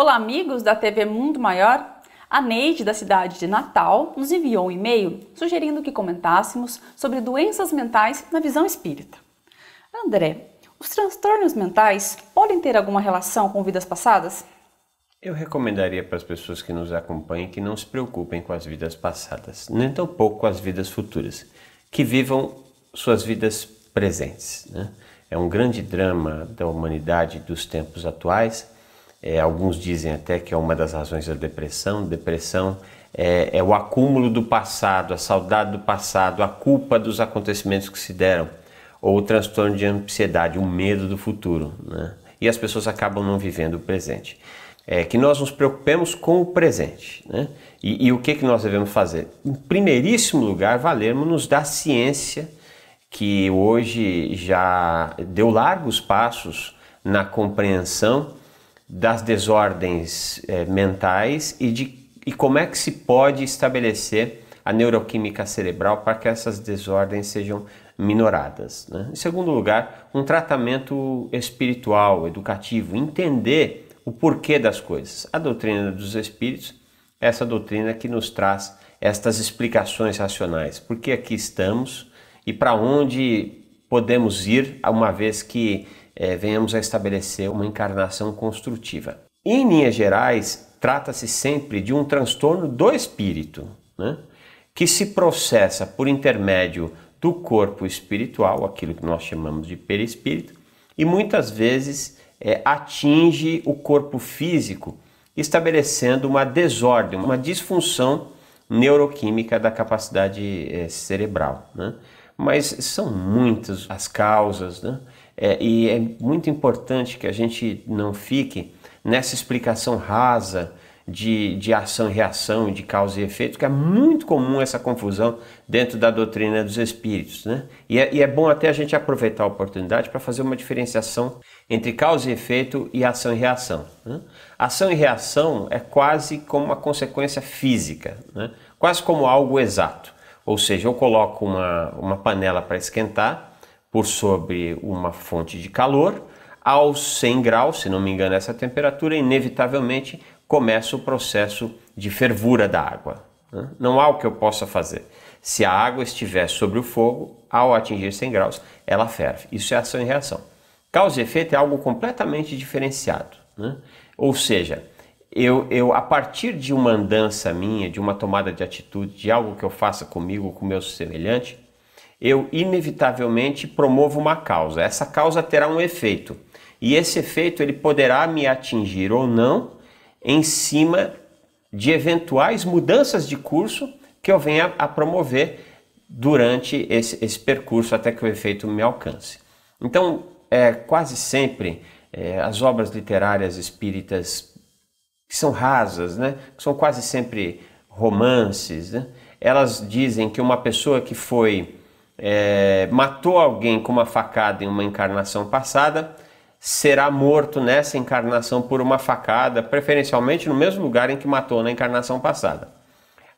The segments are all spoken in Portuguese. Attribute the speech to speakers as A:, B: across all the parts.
A: Olá, amigos da TV Mundo Maior. A Neide, da cidade de Natal, nos enviou um e-mail sugerindo que comentássemos sobre doenças mentais na visão espírita. André, os transtornos mentais podem ter alguma relação com vidas passadas?
B: Eu recomendaria para as pessoas que nos acompanham que não se preocupem com as vidas passadas, nem tampouco com as vidas futuras, que vivam suas vidas presentes. Né? É um grande drama da humanidade dos tempos atuais é, alguns dizem até que é uma das razões da depressão. Depressão é, é, o acúmulo do passado, a saudade do passado, a culpa dos acontecimentos que se deram, ou o transtorno de ansiedade, o medo do futuro. Né? E as pessoas acabam não vivendo o presente. É que nós nos preocupemos com o presente. Né? E, e o que, que nós devemos fazer? Em primeiríssimo lugar, valermos-nos da ciência que hoje já deu largos passos na compreensão das desordens é, mentais e, de, e como é que se pode estabelecer a neuroquímica cerebral para que essas desordens sejam minoradas. Né? Em segundo lugar, um tratamento espiritual, educativo, entender o porquê das coisas. A doutrina dos espíritos é essa doutrina que nos traz estas explicações racionais, por que aqui estamos e para onde podemos ir, uma vez que é, venhamos a estabelecer uma encarnação construtiva. Em linhas gerais, trata-se sempre de um transtorno do espírito, né? que se processa por intermédio do corpo espiritual, aquilo que nós chamamos de perispírito, e muitas vezes é, atinge o corpo físico, estabelecendo uma desordem, uma disfunção neuroquímica da capacidade é, cerebral. Né? Mas são muitas as causas, né? É, e é muito importante que a gente não fique nessa explicação rasa de, de ação e reação, de causa e efeito, que é muito comum essa confusão dentro da doutrina dos espíritos. Né? E, é, e é bom até a gente aproveitar a oportunidade para fazer uma diferenciação entre causa e efeito e ação e reação. Né? Ação e reação é quase como uma consequência física, né? quase como algo exato. Ou seja, eu coloco uma, uma panela para esquentar por sobre uma fonte de calor, aos 100 graus, se não me engano, essa temperatura, inevitavelmente começa o processo de fervura da água. Né? Não há o que eu possa fazer. Se a água estiver sobre o fogo, ao atingir 100 graus, ela ferve. Isso é ação e reação. Causa e efeito é algo completamente diferenciado. Né? Ou seja, eu, eu, a partir de uma andança minha, de uma tomada de atitude, de algo que eu faça comigo, com meu semelhante, eu inevitavelmente promovo uma causa. Essa causa terá um efeito. E esse efeito ele poderá me atingir ou não em cima de eventuais mudanças de curso que eu venha a promover durante esse, esse percurso até que o efeito me alcance. Então, é, quase sempre, é, as obras literárias espíritas que são rasas, né? que são quase sempre romances, né? elas dizem que uma pessoa que foi é, matou alguém com uma facada em uma encarnação passada será morto nessa encarnação por uma facada, preferencialmente no mesmo lugar em que matou na encarnação passada.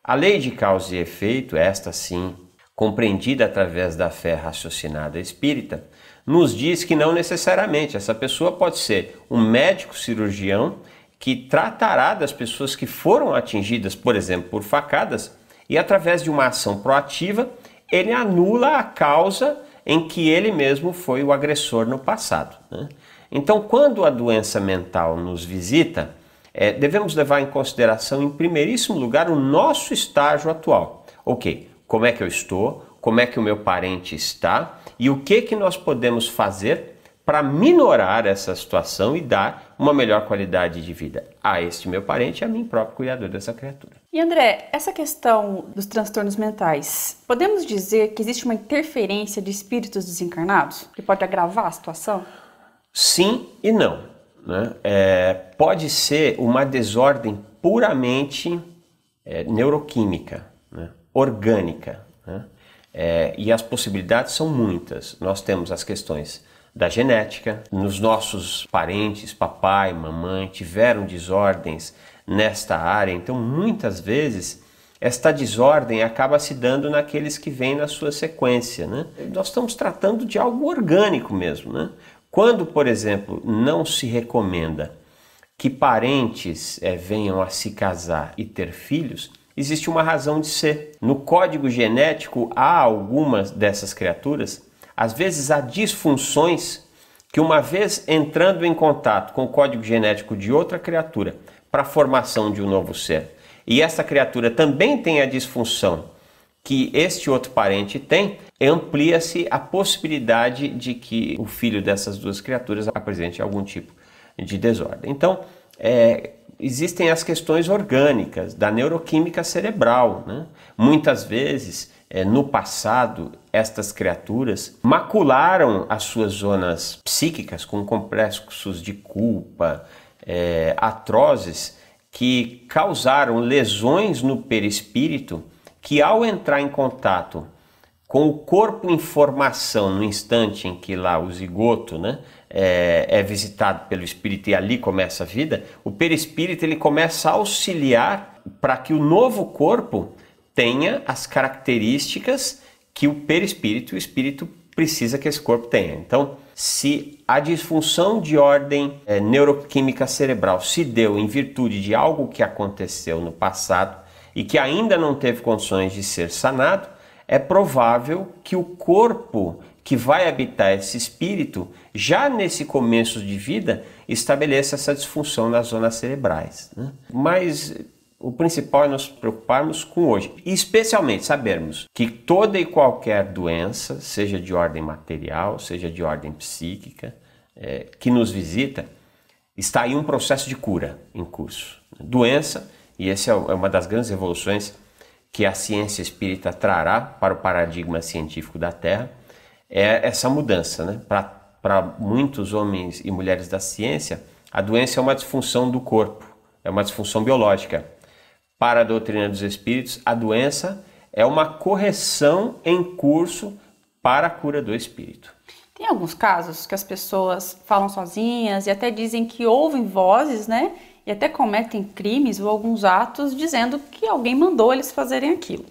B: A lei de causa e efeito, esta sim, compreendida através da fé raciocinada espírita, nos diz que não necessariamente essa pessoa pode ser um médico cirurgião que tratará das pessoas que foram atingidas, por exemplo, por facadas, e através de uma ação proativa, ele anula a causa em que ele mesmo foi o agressor no passado. Né? Então, quando a doença mental nos visita, é, devemos levar em consideração, em primeiríssimo lugar, o nosso estágio atual. Ok, como é que eu estou? Como é que o meu parente está? E o que, que nós podemos fazer para minorar essa situação e dar uma melhor qualidade de vida a este meu parente e a mim próprio cuidador dessa criatura.
A: E André, essa questão dos transtornos mentais, podemos dizer que existe uma interferência de espíritos desencarnados que pode agravar a situação?
B: Sim e não. Né? É, pode ser uma desordem puramente é, neuroquímica, né? orgânica. Né? É, e as possibilidades são muitas. Nós temos as questões da genética. Nos nossos parentes, papai, mamãe tiveram desordens nesta área, então muitas vezes esta desordem acaba se dando naqueles que vêm na sua sequência. Né? Nós estamos tratando de algo orgânico mesmo. Né? Quando, por exemplo, não se recomenda que parentes é, venham a se casar e ter filhos, existe uma razão de ser. No código genético há algumas dessas criaturas às vezes há disfunções que, uma vez entrando em contato com o código genético de outra criatura para a formação de um novo ser, e essa criatura também tem a disfunção que este outro parente tem, amplia-se a possibilidade de que o filho dessas duas criaturas apresente algum tipo de desordem. Então, é, existem as questões orgânicas da neuroquímica cerebral. Né? Muitas vezes é, no passado, estas criaturas macularam as suas zonas psíquicas com complexos de culpa é, atrozes que causaram lesões no perispírito que, ao entrar em contato com o corpo em formação, no instante em que lá o zigoto né, é, é visitado pelo espírito e ali começa a vida, o perispírito ele começa a auxiliar para que o novo corpo tenha as características que o perispírito, o espírito, precisa que esse corpo tenha. Então, se a disfunção de ordem é, neuroquímica cerebral se deu em virtude de algo que aconteceu no passado e que ainda não teve condições de ser sanado, é provável que o corpo que vai habitar esse espírito, já nesse começo de vida, estabeleça essa disfunção nas zonas cerebrais. Né? Mas o principal é nos preocuparmos com hoje, especialmente sabermos que toda e qualquer doença, seja de ordem material, seja de ordem psíquica, é, que nos visita, está em um processo de cura em curso. Doença, e essa é, é uma das grandes revoluções que a ciência espírita trará para o paradigma científico da Terra, é essa mudança. Né? Para muitos homens e mulheres da ciência, a doença é uma disfunção do corpo, é uma disfunção biológica. Para a doutrina dos espíritos, a doença é uma correção em curso para a cura do espírito.
A: Tem alguns casos que as pessoas falam sozinhas e até dizem que ouvem vozes, né? E até cometem crimes ou alguns atos dizendo que alguém mandou eles fazerem aquilo.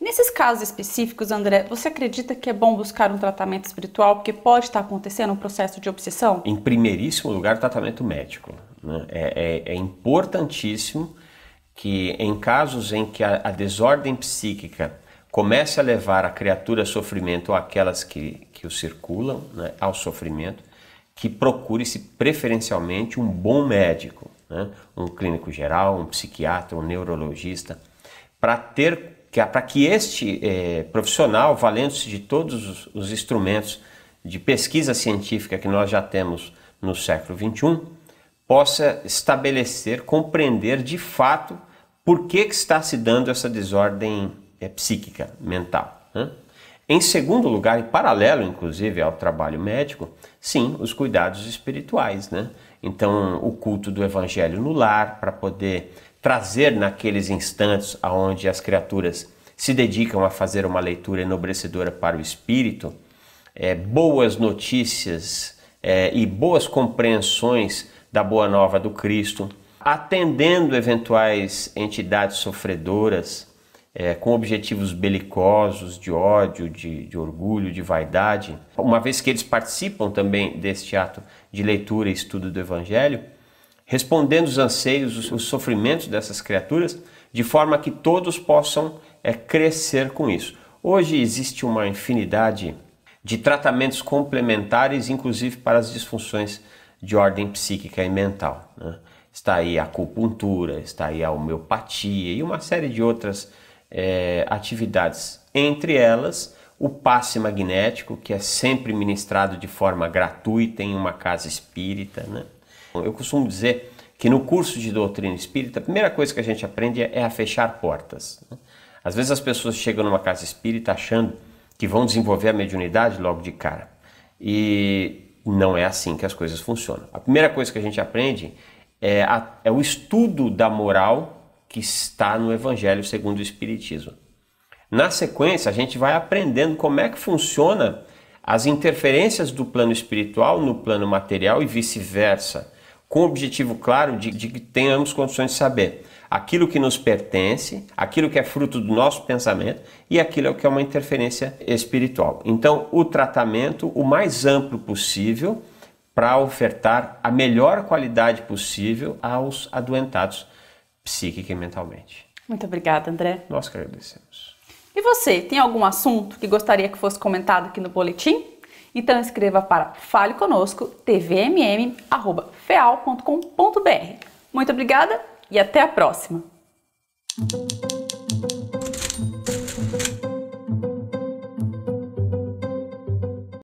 A: Nesses casos específicos, André, você acredita que é bom buscar um tratamento espiritual porque pode estar acontecendo um processo de obsessão?
B: Em primeiríssimo lugar, tratamento médico. Né? É, é, é importantíssimo que em casos em que a, a desordem psíquica comece a levar a criatura a sofrimento ou aquelas que, que o circulam né, ao sofrimento, que procure-se preferencialmente um bom médico, né, um clínico geral, um psiquiatra, um neurologista, para ter para que este eh, profissional, valendo-se de todos os, os, instrumentos de pesquisa científica que nós já temos no século XXI, possa estabelecer, compreender de fato por que, que está se dando essa desordem é, psíquica, mental? Né? Em segundo lugar, e paralelo, inclusive, ao trabalho médico, sim, os cuidados espirituais, né? Então, o culto do evangelho no lar, para poder trazer naqueles instantes aonde as criaturas se dedicam a fazer uma leitura enobrecedora para o espírito, é, boas notícias é, e boas compreensões da boa nova do Cristo, atendendo eventuais entidades sofredoras é, com objetivos belicosos, de ódio, de, de orgulho, de vaidade, uma vez que eles participam também deste ato de leitura e estudo do Evangelho, respondendo os anseios, os, os sofrimentos dessas criaturas, de forma que todos possam é, crescer com isso. Hoje existe uma infinidade de tratamentos complementares, inclusive para as disfunções de ordem psíquica e mental. Né? Está aí a acupuntura, está aí a homeopatia e uma série de outras é, atividades. Entre elas, o passe magnético, que é sempre ministrado de forma gratuita em uma casa espírita. Né? Eu costumo dizer que no curso de doutrina espírita, a primeira coisa que a gente aprende é a fechar portas. Né? Às vezes as pessoas chegam numa casa espírita achando que vão desenvolver a mediunidade logo de cara. E não é assim que as coisas funcionam. A primeira coisa que a gente aprende é, a, é o estudo da moral que está no Evangelho segundo o Espiritismo. Na sequência, a gente vai aprendendo como é que funciona as interferências do plano espiritual no plano material e vice-versa, com o objetivo claro de, de, que tenhamos condições de saber aquilo que nos pertence, aquilo que é fruto do nosso pensamento e aquilo é que é uma interferência espiritual. Então, o tratamento o mais amplo possível para ofertar a melhor qualidade possível aos adoentados psíquica e mentalmente.
A: Muito obrigada,
B: André. Nós que agradecemos.
A: E você, tem algum assunto que gostaria que fosse comentado aqui no boletim? Então escreva para fale conosco tvmm@feal.com.br. Muito obrigada e até a próxima.